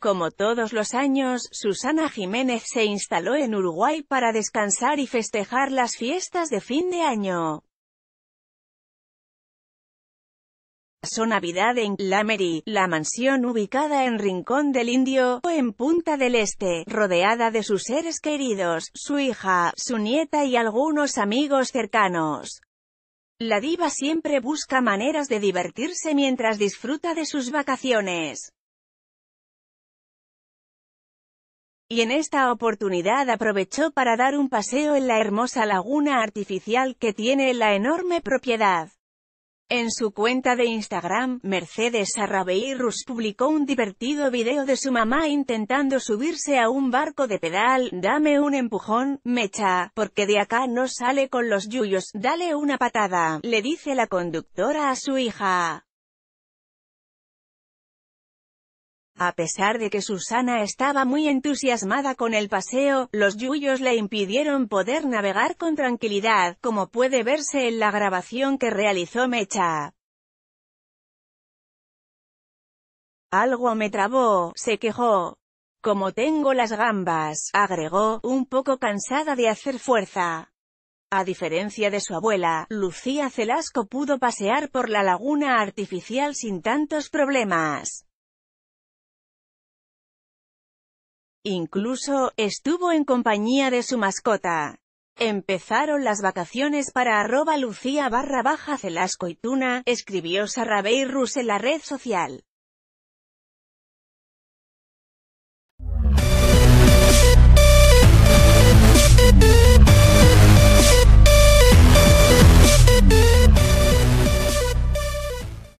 Como todos los años, Susana Jiménez se instaló en Uruguay para descansar y festejar las fiestas de fin de año. Son Navidad en Lamery, la mansión ubicada en Rincón del Indio, o en Punta del Este, rodeada de sus seres queridos, su hija, su nieta y algunos amigos cercanos. La diva siempre busca maneras de divertirse mientras disfruta de sus vacaciones. y en esta oportunidad aprovechó para dar un paseo en la hermosa laguna artificial que tiene la enorme propiedad. En su cuenta de Instagram, Mercedes Arrabeirus publicó un divertido video de su mamá intentando subirse a un barco de pedal, dame un empujón, mecha, porque de acá no sale con los yuyos, dale una patada, le dice la conductora a su hija. A pesar de que Susana estaba muy entusiasmada con el paseo, los yuyos le impidieron poder navegar con tranquilidad, como puede verse en la grabación que realizó Mecha. Algo me trabó, se quejó. Como tengo las gambas, agregó, un poco cansada de hacer fuerza. A diferencia de su abuela, Lucía Celasco pudo pasear por la laguna artificial sin tantos problemas. Incluso, estuvo en compañía de su mascota. Empezaron las vacaciones para arroba Lucía barra baja Celasco y Tuna, escribió Sarabey Rus en la red social.